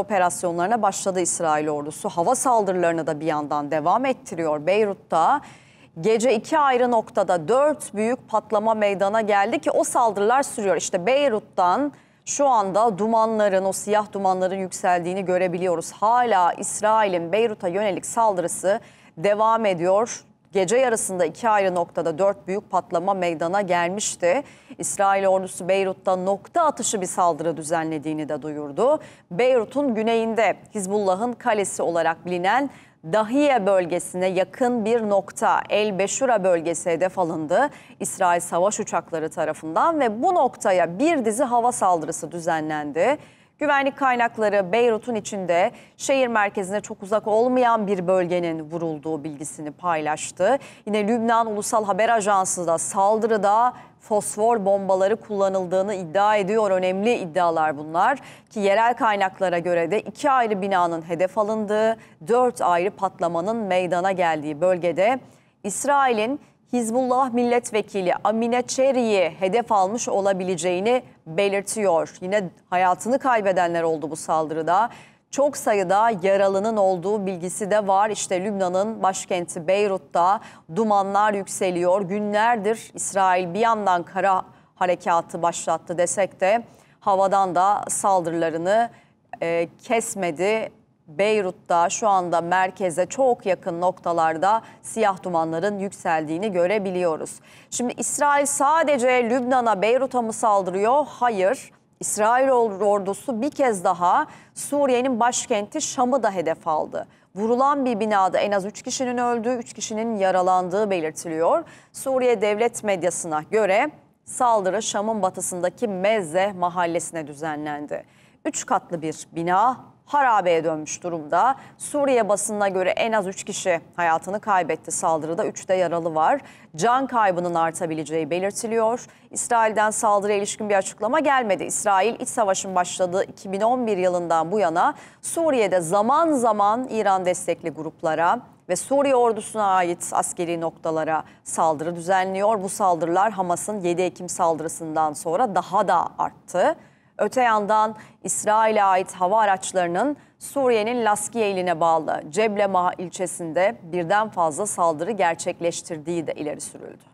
operasyonlarına başladı İsrail ordusu. Hava saldırılarını da bir yandan devam ettiriyor. Beyrut'ta gece iki ayrı noktada dört büyük patlama meydana geldi ki o saldırılar sürüyor. İşte Beyrut'tan şu anda dumanların, o siyah dumanların yükseldiğini görebiliyoruz. Hala İsrail'in Beyrut'a yönelik saldırısı devam ediyor. Gece yarısında iki ayrı noktada dört büyük patlama meydana gelmişti. İsrail ordusu Beyrut'ta nokta atışı bir saldırı düzenlediğini de duyurdu. Beyrut'un güneyinde Hizbullah'ın kalesi olarak bilinen Dahiye bölgesine yakın bir nokta El Beşura bölgesi hedef alındı İsrail savaş uçakları tarafından ve bu noktaya bir dizi hava saldırısı düzenlendi. Güvenlik kaynakları Beyrut'un içinde şehir merkezine çok uzak olmayan bir bölgenin vurulduğu bilgisini paylaştı. Yine Lübnan Ulusal Haber Ajansı da saldırıda fosfor bombaları kullanıldığını iddia ediyor. Önemli iddialar bunlar ki yerel kaynaklara göre de iki ayrı binanın hedef alındığı, dört ayrı patlamanın meydana geldiği bölgede İsrail'in Hizbullah milletvekili Amine Çeri'yi hedef almış olabileceğini belirtiyor. Yine hayatını kaybedenler oldu bu saldırıda. Çok sayıda yaralının olduğu bilgisi de var. İşte Lübnan'ın başkenti Beyrut'ta dumanlar yükseliyor. Günlerdir İsrail bir yandan kara harekatı başlattı desek de havadan da saldırılarını e, kesmedi. Beyrut'ta şu anda merkeze çok yakın noktalarda siyah dumanların yükseldiğini görebiliyoruz. Şimdi İsrail sadece Lübnan'a, Beyrut'a mı saldırıyor? Hayır. İsrail ordusu bir kez daha Suriye'nin başkenti Şam'ı da hedef aldı. Vurulan bir binada en az 3 kişinin öldüğü, 3 kişinin yaralandığı belirtiliyor. Suriye devlet medyasına göre saldırı Şam'ın batısındaki Mezze mahallesine düzenlendi. Üç katlı bir bina harabeye dönmüş durumda. Suriye basınına göre en az 3 kişi hayatını kaybetti saldırıda. 3 de yaralı var. Can kaybının artabileceği belirtiliyor. İsrail'den saldırıya ilişkin bir açıklama gelmedi. İsrail iç savaşın başladığı 2011 yılından bu yana Suriye'de zaman zaman İran destekli gruplara ve Suriye ordusuna ait askeri noktalara saldırı düzenliyor. Bu saldırılar Hamas'ın 7 Ekim saldırısından sonra daha da arttı. Öte yandan İsrail'e ait hava araçlarının Suriye'nin Laskiye iline bağlı Ceblemaha ilçesinde birden fazla saldırı gerçekleştirdiği de ileri sürüldü.